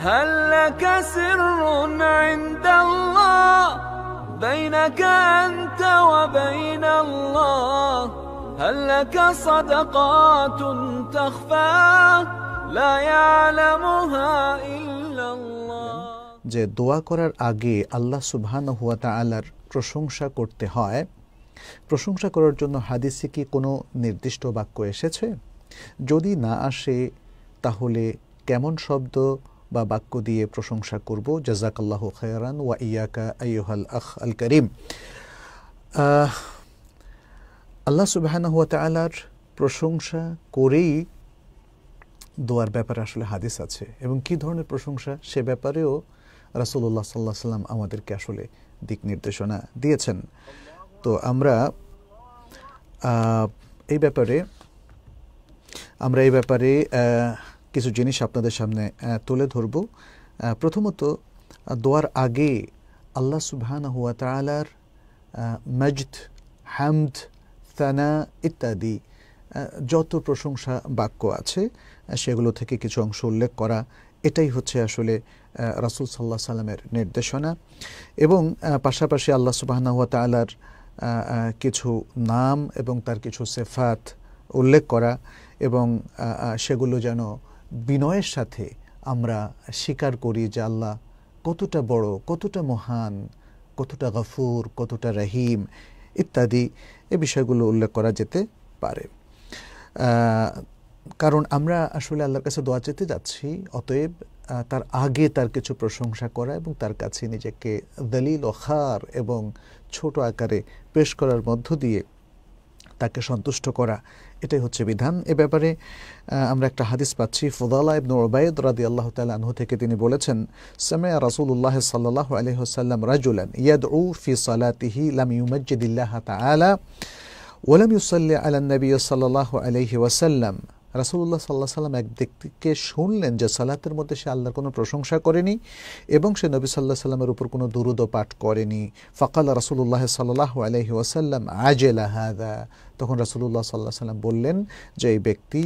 هل لك سر عند الله بينك أنت وبين الله هل لك صدقات تخفى لا يعلمها إلا الله যে দোয়া করার আগে আল্লাহ সুবহান হুয়া তালার প্রশংসা করতে হয় প্রশংসা করার জন্য হাদিসে কি কোনো নির্দিষ্ট বাক্য এসেছে যদি না আসে তাহলে কেমন শব্দ বা বাক্য দিয়ে প্রশংসা করব আল্লাহ খায়রান ওয়া ইয়াকা আইহাল আখ আল করিম আল্লাহ সুবাহানহাতালার প্রশংসা করেই দোয়ার ব্যাপারে আসলে হাদিস আছে এবং কি ধরনের প্রশংসা সে ব্যাপারেও রাসুল্লাহ সাল্লাহ সাল্লাম আমাদেরকে আসলে দিক নির্দেশনা দিয়েছেন তো আমরা এই ব্যাপারে আমরা এই ব্যাপারে কিছু জিনিস আপনাদের সামনে তুলে ধরব প্রথমত দোয়ার আগে আল্লাহ সুবহান হুয়া তালার মজদ হ্যামদ তানা ইত্যাদি যত প্রশংসা বাক্য আছে সেগুলো থেকে কিছু অংশ উল্লেখ করা এটাই হচ্ছে আসলে রাসুল সাল্লাহ সাল্লামের নির্দেশনা এবং পাশাপাশি আল্লাহ সুবাহানাহুয়া তালার কিছু নাম এবং তার কিছু সেফাত উল্লেখ করা এবং সেগুলো যেন বিনয়ের সাথে আমরা স্বীকার করি যে আল্লাহ কতটা বড় কতটা মহান কতটা গফুর কতটা রহিম ইত্যাদি এ বিষয়গুলো উল্লেখ করা যেতে পারে কারণ আমরা আসলে আল্লাহর কাছে দোয়া চেতে যাচ্ছি অতএব তার আগে তার কিছু প্রশংসা করা এবং তার কাছে নিজেকে দলিল ও খার এবং ছোট আকারে পেশ করার মধ্য দিয়ে তাকে সন্তুষ্ট করা এটাই হচ্ছে বিধান এ ব্যাপারে আমরা একটা হাদিস পাচ্ছি ফুদালা ইবনু ওবায়দ রাদি আল্লাহ তাল আনহু থেকে তিনি বলেছেন রাসুল উল্লাহ সাল্লাহ আলহিহসাল্লাম রাজুলান ইয়াদ উ ফি সালাতিহি লাম ইউমজ্জিদিল্লাহ তালা ولم ইউসাল্লা আল্লাহ النبي صلى الله عليه ওয়াসাল্লাম রাসুল্লাহ সাল্লাহ সাল্লাম এক ব্যক্তিকে শুনলেন যে সালাতের মধ্যে সে আল্লাহর কোনো প্রশংসা করেনি এবং সে নবী সাল্লাহ সাল্লামের উপর কোনো দুরুদ পাঠ করেনি ফকাল রাসুল্লাহ সাল্লাহ আলহি ওয়াসাল্লাম আজেলা এলাহাদা তখন রাসুল্লাহ সাল্লাহ সাল্লাম বললেন যে এই ব্যক্তি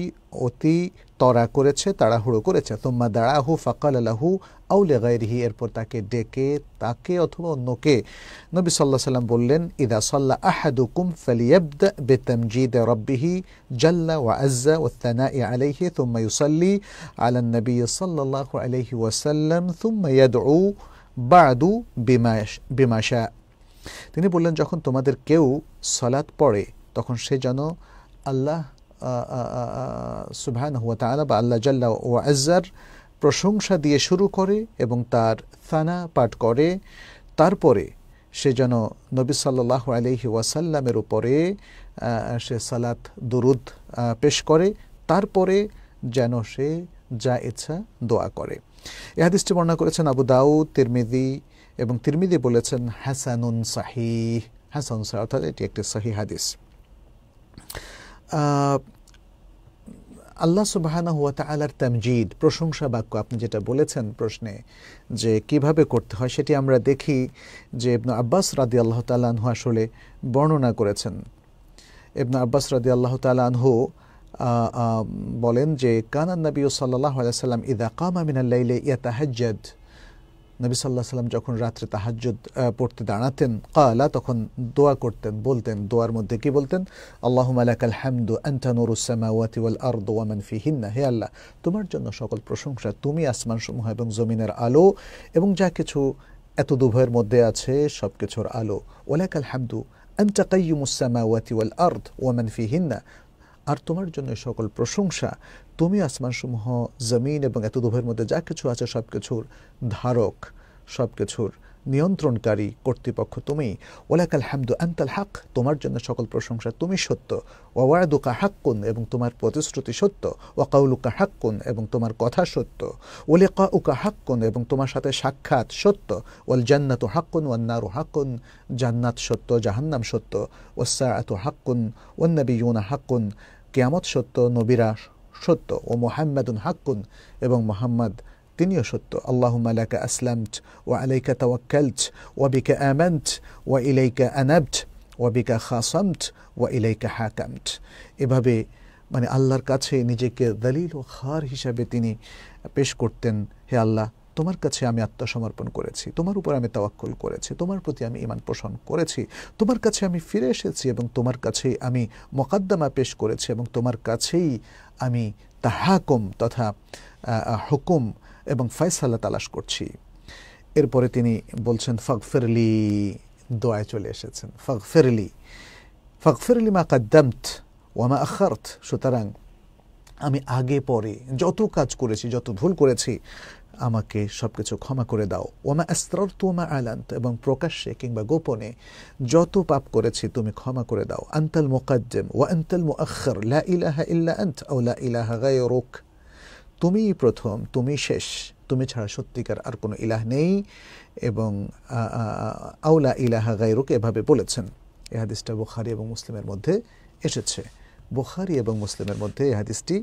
অতি তরা করেছে তাড়াহুড়ো করেছে তোম্মা দাঁড়াহু ফাকাল আলাহু আউলে গাইরিহি এরপর তাকে ডেকে তাকে অথবা অন্যকে নবী সাল্লাহ সাল্লাম বললেন ইদা সাল্লা আহাদুকুম ফালিয়াবদ বেতমজিদ রব্বিহি জাল্লা ওয়া আজ্জা ও তানা ই আলাইহি তুম্মা ইউসাল্লি আলান নবী সাল্লাহ আলাইহি ওয়াসাল্লাম তুম্মা ইয়াদউ বাদু বিমা বিমাশা তিনি বললেন যখন তোমাদের কেউ সলাৎ পড়ে তখন সে যেন আল্লাহ সুবহান হুয়া তালা বা আল্লাহ জাল্লা ও আজ্জার প্রশংসা দিয়ে শুরু করে এবং তার থানা পাঠ করে তারপরে সে যেন নবী সাল্লাহ আলহি ওয়াসাল্লামের উপরে সে সালাত দুরুদ পেশ করে তারপরে যেন সে যা ইচ্ছা দোয়া করে এ হাদিসটি বর্ণনা করেছেন আবু দাউ তিরমিদি এবং তিরমিদি বলেছেন হাসানুন সাহি হাসান সাহি অর্থাৎ এটি একটি সাহি হাদিস আল্লাহ সুবাহানা হুয়া তালার তামজিদ প্রশংসা বাক্য আপনি যেটা বলেছেন প্রশ্নে যে কিভাবে করতে হয় সেটি আমরা দেখি যে ইবনু আব্বাস রাদি আল্লাহ তালাহু আসলে বর্ণনা করেছেন ইবনু আব্বাস রাদি আল্লাহ তালাহু বলেন যে কানান নবী সাল্লাহ আলাইসাল্লাম ইদা কামা মিনাল্লাইলে ইয়াতাহাজ্জাদ নবী সাল্লাহ সাল্লাম যখন রাত্রে তাহাজ্জুদ পড়তে দাঁড়াতেন কালা তখন দোয়া করতেন বলতেন দোয়ার মধ্যে কি বলতেন আল্লাহ মালাকাল হামদু আন্তানুরুসামাওয়াতি ওয়াল আরদ ওয়া মান ফিহিন্না হে আল্লাহ তোমার জন্য সকল প্রশংসা তুমি আসমানসমূহ এবং জমিনের আলো এবং যা কিছু এত দুভয়ের মধ্যে আছে সব কিছুর আলো ওয়ালাকাল হামদু আন্তা কাইয়ুমুস সামাওয়াতি ওয়াল আরদ ওয়া মান ফিহিন্না আর তোমার জন্য সকল প্রশংসা তুমি আসমানসমূহ জমিন এবং এত দুভের মধ্যে যা কিছু আছে সব কিছুর ধারক সব কিছুর নিয়ন্ত্রণকারী কর্তৃপক্ষ তুমি ওলাকাল হামদু আন্তাল হাক তোমার জন্য সকল প্রশংসা তুমি সত্য ওয়াদুকা হাক্কুন এবং তোমার প্রতিশ্রুতি সত্য ওয়াকাউলুকা হাক্কুন এবং তোমার কথা সত্য ওলেকা উকা হাক্কুন এবং তোমার সাথে সাক্ষাৎ সত্য ওল জান্নাত হাক্কুন ওয়ান্নারু হাক্কুন জান্নাত সত্য জাহান্নাম সত্য ওসা আত হাক্কুন ইউনা হাক্কুন কেয়ামত সত্য নবীরা সত্য ও মোহাম্মদুন হাক্কুন এবং মোহাম্মদ তিনিও সত্য আল্লাহ মালাকা আসলামট ও আলাইকা তাওয়াক্কালট ওয়াবিকা আমান্ট ওয়া ইলাইকা আনাবট ওয়াবিকা খাসামট ওয়া ইলাইকা হাকামট এভাবে মানে আল্লাহর কাছে নিজেকে দলিল ও খার হিসাবে তিনি পেশ করতেন হে আল্লাহ তোমার কাছে আমি আত্মসমর্পণ করেছি তোমার উপর আমি তাওয়াক্কল করেছি তোমার প্রতি আমি ইমান পোষণ করেছি তোমার কাছে আমি ফিরে এসেছি এবং তোমার কাছেই আমি মোকাদ্দমা পেশ করেছি এবং তোমার কাছেই আমি তাহাকুম তথা হুকুম এবং ফয়সালা তালাশ করছি এরপরে তিনি বলছেন ফগফিরলি দোয়ায় চলে এসেছেন ফগফিরলি ফগফিরলি মা কাদ্দামত ওয়ামা আখার্থ সুতরাং আমি আগে পরে যত কাজ করেছি যত ভুল করেছি আমাকে সব কিছু ক্ষমা করে দাও ওমা আস্তর তুমা আলান্ত এবং প্রকাশ্যে কিংবা গোপনে যত পাপ করেছি তুমি ক্ষমা করে দাও আন্তাল মোকাদ্দেম ও আন্তাল মো লা ইলাহা ইল্লা আন্ত ও লা ইলাহা গায়রুক তুমিই প্রথম তুমি শেষ তুমি ছাড়া সত্যিকার আর কোনো ইলাহ নেই এবং আউলা ইলাহা গায়রুক এভাবে বলেছেন এ হাদিসটা বোখারি এবং মুসলিমের মধ্যে এসেছে বোখারি এবং মুসলিমের মধ্যে এ হাদিসটি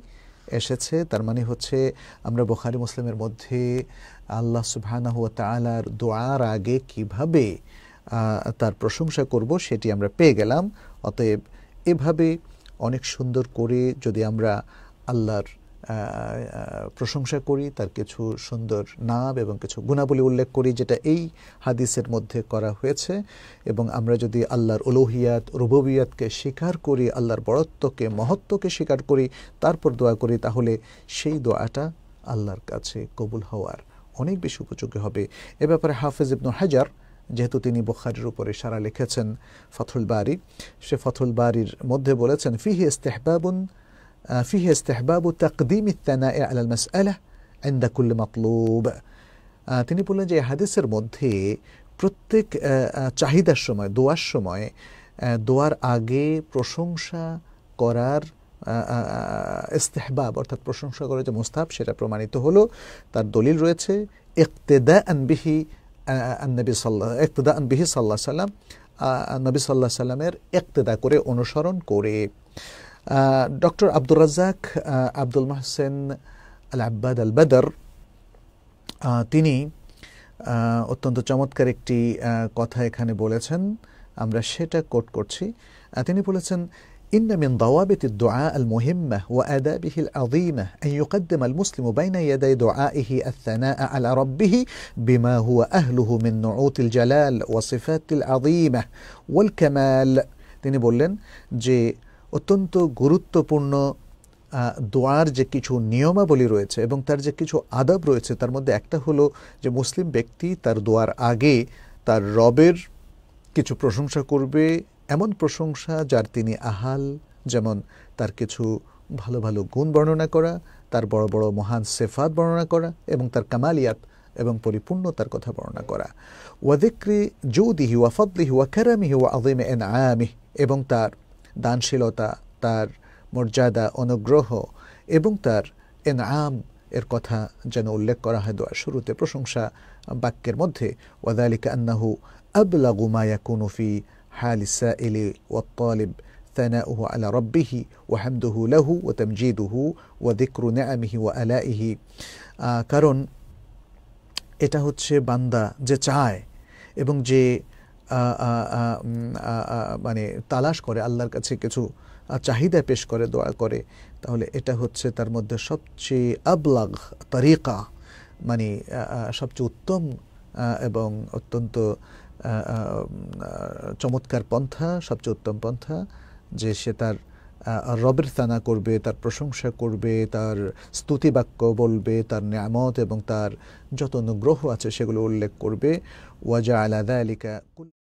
এসেছে তার মানে হচ্ছে আমরা বোখারি মুসলিমের মধ্যে আল্লাহ সুবহানাহু তালার দোয়ার আগে কিভাবে তার প্রশংসা করব সেটি আমরা পেয়ে গেলাম অতএব এভাবে অনেক সুন্দর করে যদি আমরা আল্লাহর প্রশংসা করি তার কিছু সুন্দর নাম এবং কিছু গুণাবলী উল্লেখ করি যেটা এই হাদিসের মধ্যে করা হয়েছে এবং আমরা যদি আল্লাহর উলোহিয়াত রুববিয়াতকে স্বীকার করি আল্লাহর বড়ত্বকে মহত্বকে স্বীকার করি তারপর দোয়া করি তাহলে সেই দোয়াটা আল্লাহর কাছে কবুল হওয়ার অনেক বেশি উপযোগী হবে এ ব্যাপারে হাফেজ ইবনু হাজার যেহেতু তিনি বোখারির উপরে সারা লিখেছেন ফথুল বারি সে ফথুল বারির মধ্যে বলেছেন ফিহি ইস্তেহবাবুন فيه استحباب تقديم الثناء على المسألة عند كل مطلوب তিনি বললেন যে হাদিসের মধ্যে প্রত্যেক চাহিদার সময় দোয়ার সময় দোয়ার আগে প্রশংসা করার ইস্তেহবাব অর্থাৎ প্রশংসা করার যে মুস্তাব সেটা প্রমাণিত হলো তার দলিল রয়েছে ইকতেদা আনবিহি নবী সাল্লাহ ইকতেদা আনবিহি সাল্লাহ সাল্লাম নবী সাল্লাহ সাল্লামের একতেদা করে অনুসরণ করে آه، دكتور عبد الرزاق آه، عبد المحسن العباد البدر আল آه، বাদার তিনি অত্যন্ত চমৎকার একটি কথা এখানে বলেছেন আমরা সেটা কোট করছি তিনি বলেছেন إن من ضوابط الدعاء المهمة وآدابه العظيمة أن يقدم المسلم بين يدي دعائه الثناء على ربه بما هو أهله من نعوت الجلال وصفات العظيمة والكمال তিনি বললেন যে অত্যন্ত গুরুত্বপূর্ণ দোয়ার যে কিছু নিয়মাবলী রয়েছে এবং তার যে কিছু আদব রয়েছে তার মধ্যে একটা হলো যে মুসলিম ব্যক্তি তার দোয়ার আগে তার রবের কিছু প্রশংসা করবে এমন প্রশংসা যার তিনি আহাল যেমন তার কিছু ভালো ভালো গুণ বর্ণনা করা তার বড় বড় মহান সেফাত বর্ণনা করা এবং তার কামালিয়াত এবং পরিপূর্ণতার কথা বর্ণনা করা ওয়াদিক্রি জৌদিহি ওয়াফদলিহি ওয়াখারামিহি ওয়া আদিম এন আয়ামি এবং তার দানশীলতা তার মর্যাদা অনুগ্রহ এবং তার এনআম এর কথা যেন উল্লেখ করা হয় দোয়ার শুরুতে প্রশংসা বাক্যের মধ্যে ওয়াদালিকা আন্নাহু আবলাগু কুনুফি হালিসা ইলি ওয়াত্তালিব ثناؤه على ربه وحمده له وتمجيده وذكر نعمه وألائه কারণ এটা হচ্ছে বান্দা যে চায় এবং যে মানে তালাশ করে আল্লাহর কাছে কিছু চাহিদা পেশ করে দোয়া করে তাহলে এটা হচ্ছে তার মধ্যে সবচেয়ে আবলাগ তরিকা মানে সবচেয়ে উত্তম এবং অত্যন্ত চমৎকার পন্থা সবচেয়ে উত্তম পন্থা যে সে তার রবের সানা করবে তার প্রশংসা করবে তার স্তুতিবাক্য বলবে তার নিয়ামত এবং তার যত অনুগ্রহ আছে সেগুলো উল্লেখ করবে ওয়াজা আলাদা আলিকা